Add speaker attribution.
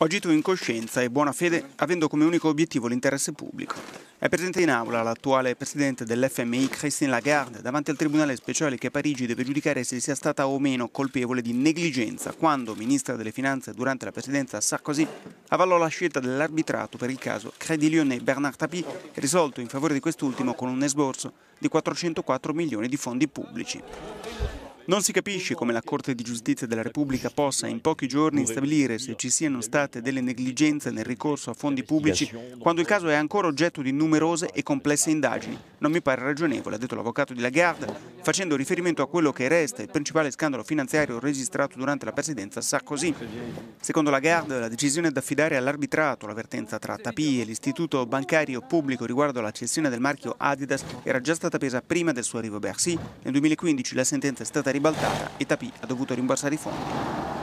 Speaker 1: Ho agito in coscienza e buona fede avendo come unico obiettivo l'interesse pubblico. È presente in aula l'attuale presidente dell'FMI Christine Lagarde davanti al Tribunale speciale che a Parigi deve giudicare se sia stata o meno colpevole di negligenza quando, ministra delle Finanze durante la presidenza Sarkozy, avallò la scelta dell'arbitrato per il caso Credi Lyonnais Bernard Tapie, risolto in favore di quest'ultimo con un esborso di 404 milioni di fondi pubblici. Non si capisce come la Corte di Giustizia della Repubblica possa in pochi giorni stabilire se ci siano state delle negligenze nel ricorso a fondi pubblici quando il caso è ancora oggetto di numerose e complesse indagini non mi pare ragionevole, ha detto l'avvocato di Lagarde, facendo riferimento a quello che resta il principale scandalo finanziario registrato durante la presidenza Sarkozy. Secondo Lagarde, la decisione di affidare all'arbitrato l'avvertenza tra Tapi e l'istituto bancario pubblico riguardo alla cessione del marchio Adidas era già stata presa prima del suo arrivo a Bercy. Nel 2015 la sentenza è stata ribaltata e Tapi ha dovuto rimborsare i fondi.